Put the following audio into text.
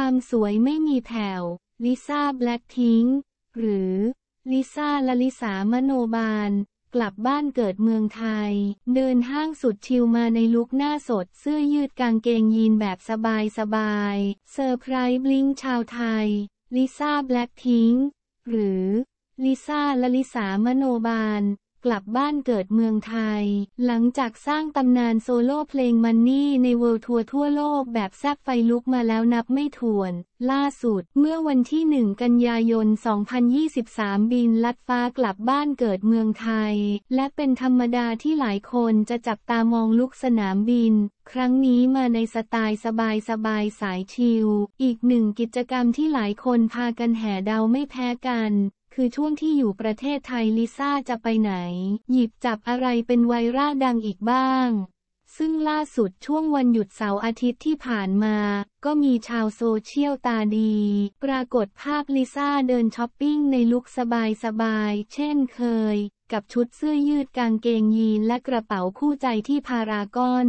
ความสวยไม่มีแผ่วลิซ่าแบล็กทิงหรือ ลิซ่าละลิสามโนบาล กลับบ้านเกิดเมืองไทย เดินห้างสุดชิลมาในลุคหน้าสด เสื้อยืดกางเกงยีนแบบสบายสบายเซอร์ไพรส์บลิงชาวไทย ลิซ่าแบล็กทิงหรือ ลิซ่าละลิสามโนบาลกลับบ้านเกิดเมืองไทย หลังจากสร้างตำนานโซโล่เพลงมันนี่ในเวิลด์ทัวร์ทั่วโลกแบบแซบไฟลุกมาแล้วนับไม่ถ้วน ล่าสุดเมื่อวันที่ 1 กันยายน 2023 บินลัดฟ้ากลับบ้านเกิดเมืองไทย และเป็นธรรมดาที่หลายคนจะจับตามองลุกสนามบิน ครั้งนี้มาในสไตล์สบายสบายสายชิล อีกหนึ่งกิจกรรมที่หลายคนพากันแห่เดาไม่แพ้กันคือช่วงที่อยู่ประเทศไทยลิซ่าจะไปไหน หยิบจับอะไรเป็นไวรัาดังอีกบ้าง ซึ่งล่าสุดช่วงวันหยุดเสาร์อาทิตย์ที่ผ่านมา ก็มีชาวโซเชียลตาดี ปรากฏภาพลิซ่าเดินช้อปปิ้งในลุคสบายๆ เช่นเคย กับชุดเสื้อยืดกางเกงยีนและกระเป๋าคู่ใจที่พารากอน